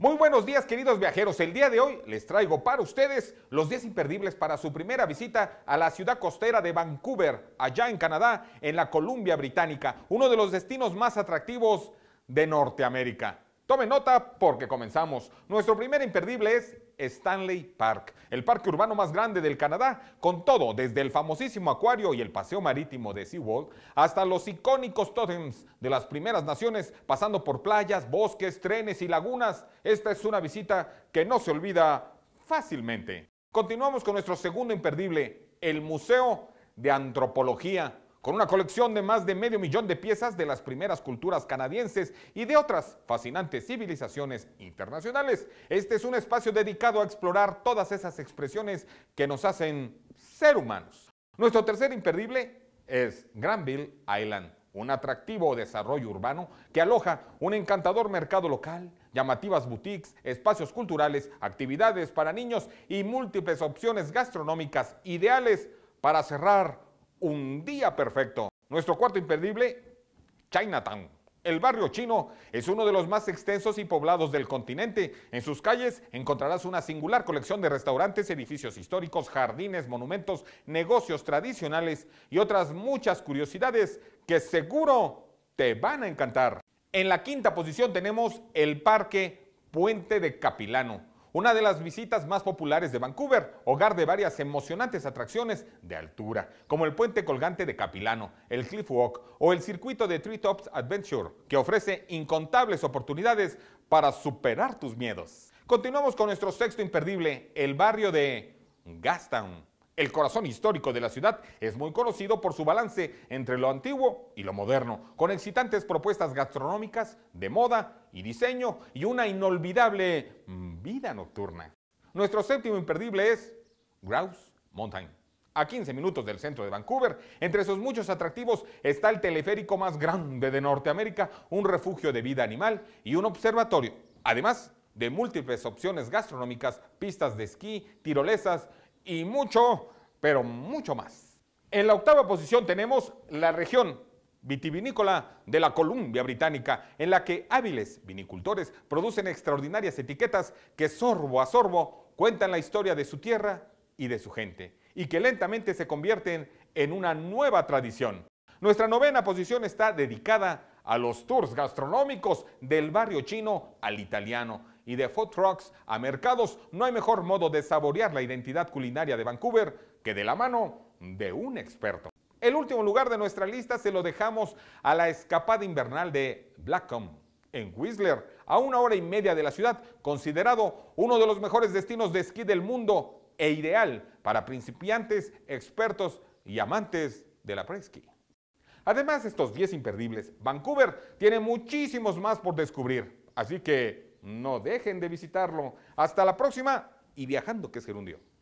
Muy buenos días queridos viajeros, el día de hoy les traigo para ustedes los 10 imperdibles para su primera visita a la ciudad costera de Vancouver, allá en Canadá, en la Columbia Británica, uno de los destinos más atractivos de Norteamérica. Tome nota porque comenzamos. Nuestro primer imperdible es Stanley Park, el parque urbano más grande del Canadá, con todo, desde el famosísimo acuario y el paseo marítimo de Seawall, hasta los icónicos totems de las primeras naciones, pasando por playas, bosques, trenes y lagunas. Esta es una visita que no se olvida fácilmente. Continuamos con nuestro segundo imperdible, el Museo de Antropología con una colección de más de medio millón de piezas de las primeras culturas canadienses y de otras fascinantes civilizaciones internacionales. Este es un espacio dedicado a explorar todas esas expresiones que nos hacen ser humanos. Nuestro tercer imperdible es Granville Island, un atractivo desarrollo urbano que aloja un encantador mercado local, llamativas boutiques, espacios culturales, actividades para niños y múltiples opciones gastronómicas ideales para cerrar un día perfecto. Nuestro cuarto imperdible, Chinatown. El barrio chino es uno de los más extensos y poblados del continente. En sus calles encontrarás una singular colección de restaurantes, edificios históricos, jardines, monumentos, negocios tradicionales y otras muchas curiosidades que seguro te van a encantar. En la quinta posición tenemos el Parque Puente de Capilano una de las visitas más populares de Vancouver, hogar de varias emocionantes atracciones de altura, como el puente colgante de Capilano, el Cliff Walk o el circuito de Treetops Adventure, que ofrece incontables oportunidades para superar tus miedos. Continuamos con nuestro sexto imperdible, el barrio de Gastown. El corazón histórico de la ciudad es muy conocido por su balance entre lo antiguo y lo moderno, con excitantes propuestas gastronómicas, de moda y diseño y una inolvidable vida nocturna. Nuestro séptimo imperdible es Grouse Mountain. A 15 minutos del centro de Vancouver, entre sus muchos atractivos está el teleférico más grande de Norteamérica, un refugio de vida animal y un observatorio. Además de múltiples opciones gastronómicas, pistas de esquí, tirolesas y mucho, pero mucho más. En la octava posición tenemos la región vitivinícola de la Columbia Británica, en la que hábiles vinicultores producen extraordinarias etiquetas que sorbo a sorbo cuentan la historia de su tierra y de su gente, y que lentamente se convierten en una nueva tradición. Nuestra novena posición está dedicada a los tours gastronómicos del barrio chino al italiano y de food trucks a mercados, no hay mejor modo de saborear la identidad culinaria de Vancouver que de la mano de un experto. El último lugar de nuestra lista se lo dejamos a la escapada invernal de Blackcomb en Whistler, a una hora y media de la ciudad, considerado uno de los mejores destinos de esquí del mundo e ideal para principiantes, expertos y amantes de la presquí. Además, estos 10 imperdibles, Vancouver tiene muchísimos más por descubrir, así que no dejen de visitarlo. Hasta la próxima y viajando que es gerundio.